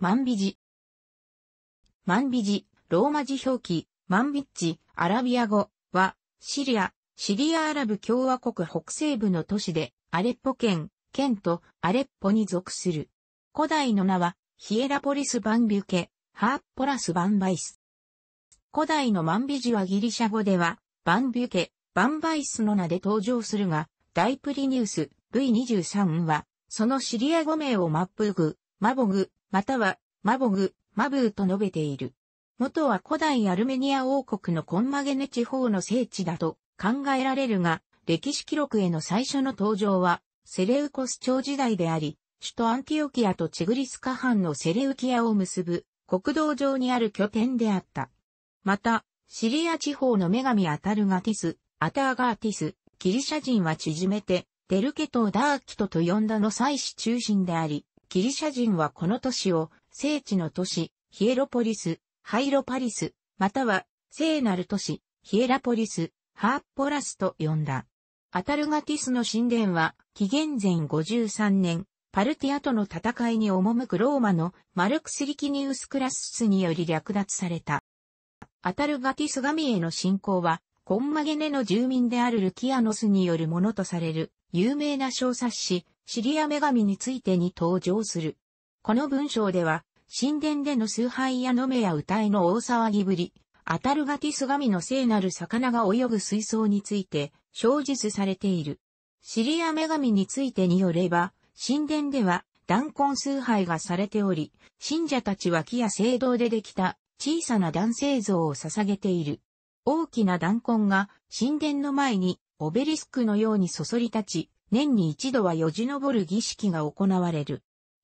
マンビジ。マンビジ、ローマ字表記、マンビッチ、アラビア語は、シリア、シリアアラブ共和国北西部の都市で、アレッポ県、県とアレッポに属する。古代の名は、ヒエラポリス・バンビュケ、ハーポラス・バンバイス。古代のマンビジはギリシャ語では、バンビュケ、バンバイスの名で登場するが、大プリニウス V23 は、そのシリア語名をマップグ、マボグ、または、マボグ、マブーと述べている。元は古代アルメニア王国のコンマゲネ地方の聖地だと考えられるが、歴史記録への最初の登場は、セレウコス朝時代であり、首都アンティオキアとチグリスカ藩のセレウキアを結ぶ国道上にある拠点であった。また、シリア地方の女神アタルガティス、アターガーティス、ギリシャ人は縮めて、デルケトダーキトと呼んだの祭祀中心であり、ギリシャ人はこの都市を聖地の都市、ヒエロポリス、ハイロパリス、または聖なる都市、ヒエラポリス、ハーポラスと呼んだ。アタルガティスの神殿は、紀元前53年、パルティアとの戦いに赴くローマのマルクス・リキニウス・クラススにより略奪された。アタルガティス神への信仰は、コンマゲネの住民であるルキアノスによるものとされる有名な小冊子、シリア女神についてに登場する。この文章では、神殿での崇拝や飲めや歌いの大騒ぎぶり、アタルガティス神の聖なる魚が泳ぐ水槽について、小述されている。シリア女神についてによれば、神殿では、弾痕崇拝がされており、信者たちは木や聖堂でできた小さな男性像を捧げている。大きな弾痕が神殿の前にオベリスクのようにそそり立ち、年に一度はよじ登る儀式が行われる。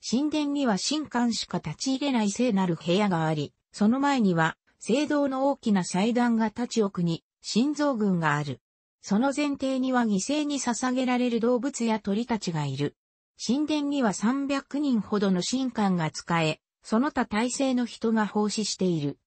神殿には神官しか立ち入れない聖なる部屋があり、その前には、聖堂の大きな祭壇が立ち奥に、心臓群がある。その前提には犠牲に捧げられる動物や鳥たちがいる。神殿には300人ほどの神官が使え、その他体制の人が奉仕している。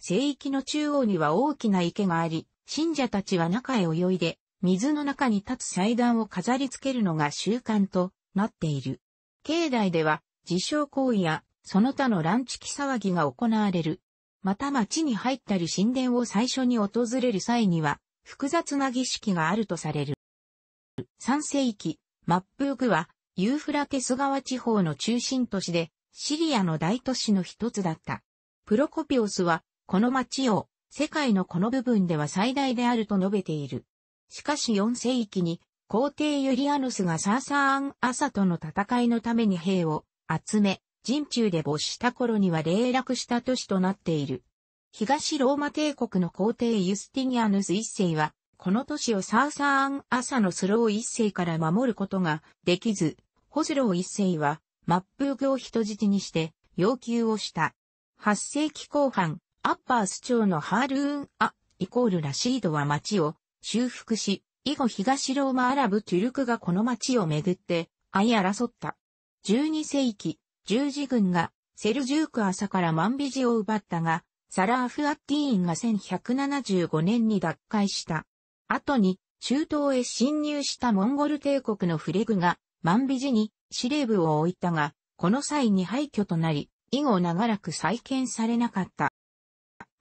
聖域の中央には大きな池があり、信者たちは中へ泳いで、水の中に立つ祭壇を飾り付けるのが習慣となっている。境内では、自傷行為や、その他の乱地騒ぎが行われる。また町に入ったり神殿を最初に訪れる際には、複雑な儀式があるとされる。3世紀、マップーグは、ユーフラテス川地方の中心都市で、シリアの大都市の一つだった。プロコピオスは、この町を、世界のこの部分では最大であると述べている。しかし4世紀に皇帝ユリアヌスがサーサーン・アサとの戦いのために兵を集め、陣中で没した頃には霊落した都市となっている。東ローマ帝国の皇帝ユスティニアヌス一世は、この都市をサーサーン・アサのスロー一世から守ることができず、ホスロー一世は、末風行人質にして要求をした。8世紀後半、アッパース朝のハールーン・ア・イコール・ラシードは町を修復し、以後東ローマアラブ・トゥルクがこの町をめぐって相争った。12世紀、十字軍がセルジューク朝から万美寺を奪ったが、サラーフ・アッティーンが1175年に奪回した。後に、中東へ侵入したモンゴル帝国のフレグが、万美寺に司令部を置いたが、この際に廃墟となり、以後長らく再建されなかった。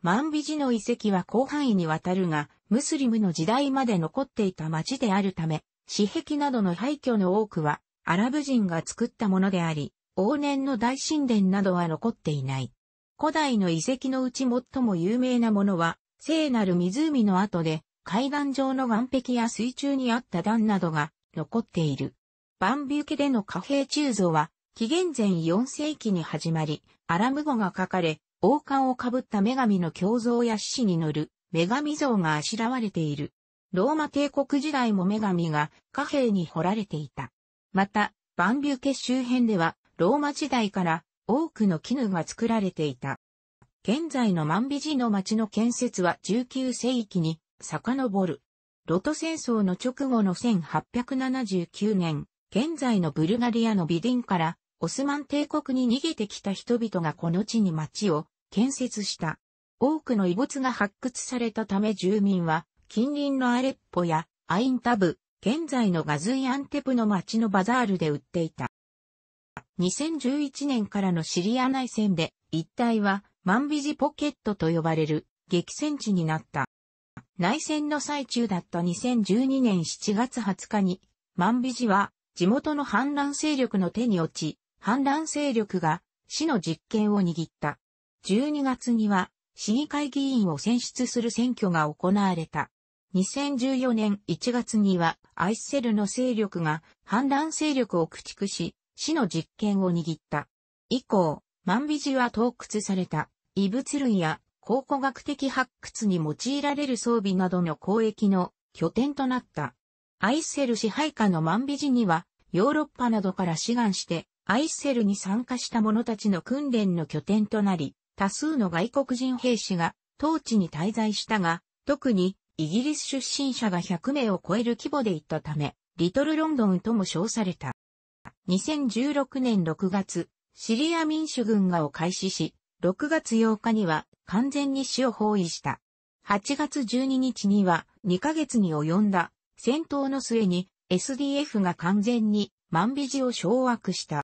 万美寺の遺跡は広範囲にわたるが、ムスリムの時代まで残っていた町であるため、私壁などの廃墟の多くは、アラブ人が作ったものであり、往年の大神殿などは残っていない。古代の遺跡のうち最も有名なものは、聖なる湖の跡で、海岸上の岸壁や水中にあった段などが残っている。バンビュでの貨幣鋳造は、紀元前4世紀に始まり、アラム語が書かれ、王冠をかぶった女神の胸像や獅子に乗る女神像があしらわれている。ローマ帝国時代も女神が貨幣に彫られていた。また、バンビュケ周辺ではローマ時代から多くの絹が作られていた。現在の万美寺の町の建設は19世紀に遡る。ロト戦争の直後の1879年、現在のブルガリアのビディンからオスマン帝国に逃げてきた人々がこの地に町を建設した。多くの遺物が発掘されたため住民は、近隣のアレッポやアインタブ、現在のガズイアンテプの町のバザールで売っていた。2011年からのシリア内戦で、一帯はマンビジポケットと呼ばれる激戦地になった。内戦の最中だった2012年7月20日に、マンビジは地元の反乱勢力の手に落ち、反乱勢力が市の実権を握った。12月には市議会議員を選出する選挙が行われた。2014年1月にはアイスセルの勢力が反乱勢力を駆逐し、市の実権を握った。以降、万美寺は盗掘された異物類や考古学的発掘に用いられる装備などの交易の拠点となった。アイセル支配下の万美寺にはヨーロッパなどから志願してアイセルに参加した者たちの訓練の拠点となり、多数の外国人兵士が当地に滞在したが、特にイギリス出身者が100名を超える規模で行ったため、リトルロンドンとも称された。2016年6月、シリア民主軍がを開始し、6月8日には完全に死を包囲した。8月12日には2ヶ月に及んだ戦闘の末に SDF が完全に万美寺を掌握した。